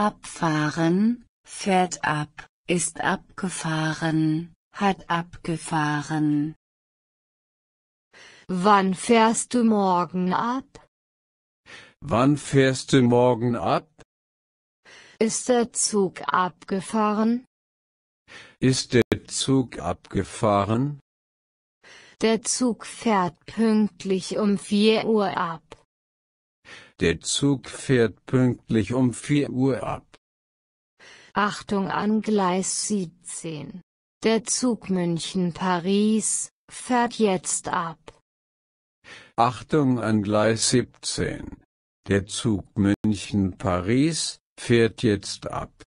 Abfahren, fährt ab, ist abgefahren, hat abgefahren. Wann fährst du morgen ab? Wann fährst du morgen ab? Ist der Zug abgefahren? Ist der Zug abgefahren? Der Zug fährt pünktlich um vier Uhr ab. Der Zug fährt pünktlich um 4 Uhr ab. Achtung an Gleis 17. Der Zug München-Paris fährt jetzt ab. Achtung an Gleis 17. Der Zug München-Paris fährt jetzt ab.